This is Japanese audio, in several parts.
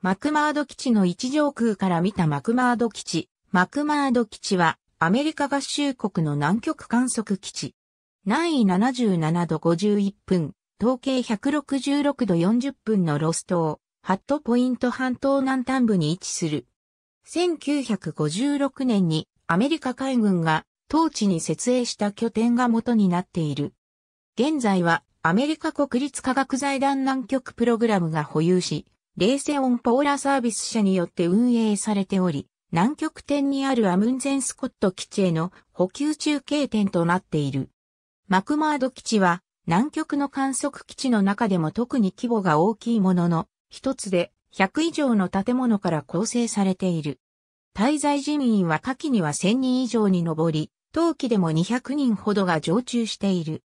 マクマード基地の一上空から見たマクマード基地。マクマード基地はアメリカ合衆国の南極観測基地。南緯77度51分、東経166度40分のロス島、ハットポイント半島南端部に位置する。1956年にアメリカ海軍が当地に設営した拠点が元になっている。現在はアメリカ国立科学財団南極プログラムが保有し、レーセオンポーラサービス社によって運営されており、南極点にあるアムンゼンスコット基地への補給中継点となっている。マクマード基地は南極の観測基地の中でも特に規模が大きいものの、一つで100以上の建物から構成されている。滞在人員は下記には1000人以上に上り、冬季でも200人ほどが常駐している。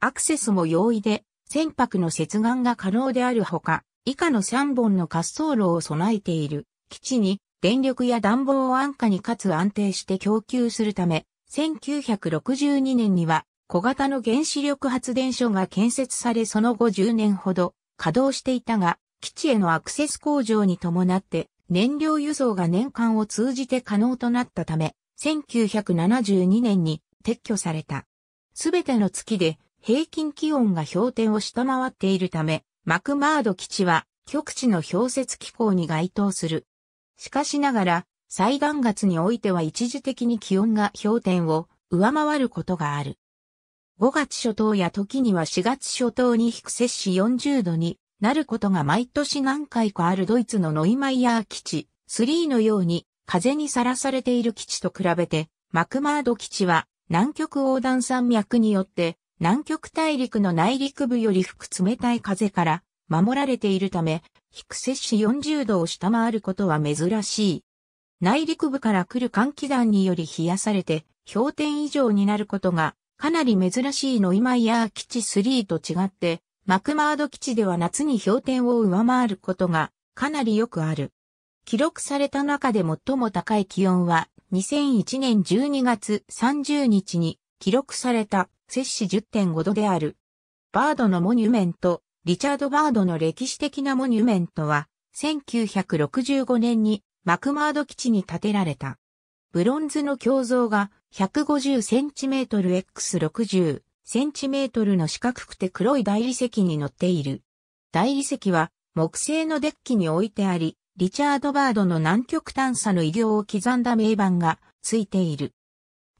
アクセスも容易で、船舶の接岸が可能であるほか、以下の3本の滑走路を備えている基地に電力や暖房を安価にかつ安定して供給するため、1962年には小型の原子力発電所が建設されその後10年ほど稼働していたが、基地へのアクセス工場に伴って燃料輸送が年間を通じて可能となったため、1972年に撤去された。すべての月で平均気温が氷点を下回っているため、マクマード基地は極地の氷雪気候に該当する。しかしながら、最岩月においては一時的に気温が氷点を上回ることがある。5月初頭や時には4月初頭に低摂氏40度になることが毎年何回かあるドイツのノイマイヤー基地3のように風にさらされている基地と比べてマクマード基地は南極横断山脈によって南極大陸の内陸部より吹く冷たい風から守られているため、低摂氏40度を下回ることは珍しい。内陸部から来る寒気団により冷やされて氷点以上になることがかなり珍しいノイマイヤー基地3と違って、マクマード基地では夏に氷点を上回ることがかなりよくある。記録された中で最も高い気温は2001年12月30日に記録された摂氏10.5度である。バードのモニュメント、リチャード・バードの歴史的なモニュメントは、1965年にマクマード基地に建てられた。ブロンズの胸像が 150cmx60cm の四角くて黒い大理石に乗っている。大理石は木製のデッキに置いてあり、リチャード・バードの南極探査の偉業を刻んだ名板がついている。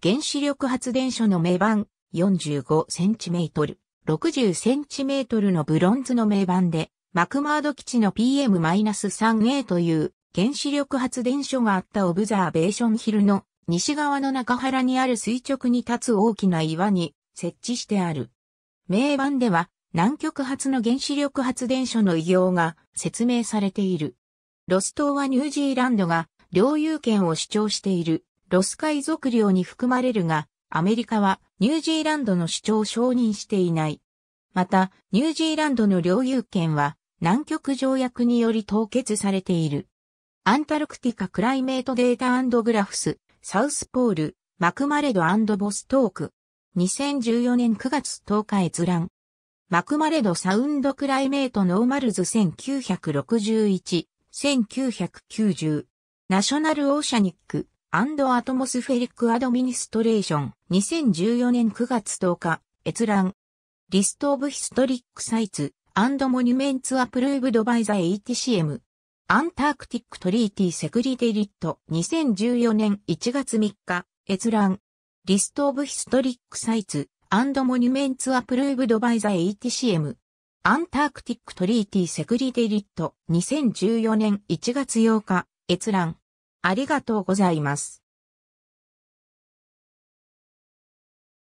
原子力発電所の名板、45cm、60cm のブロンズの名板で、マクマード基地の PM-3A という原子力発電所があったオブザーベーションヒルの西側の中原にある垂直に立つ大きな岩に設置してある。名板では南極発の原子力発電所の異業が説明されている。ロス島はニュージーランドが領有権を主張しているロス海賊領に含まれるが、アメリカはニュージーランドの主張を承認していない。また、ニュージーランドの領有権は南極条約により凍結されている。アンタルクティカクライメートデータグラフス、サウスポール、マクマレドボストーク。2014年9月10日閲覧。マクマレドサウンドクライメートノーマルズ1961、1990。ナショナルオーシャニック、アンドアトモスフェリックアドミニストレーション2014年9月10日閲覧リストオブヒストリックサイツモニュメンツアプルーブドバイザ ATCM アンタークティックトリーティセクリテリット2014年1月3日閲覧リストオブヒストリックサイツモニュメンツアプルーブドバイザ ATCM アンタークティックトリーティセクリテリット2014年1月8日閲覧ありがとうございます。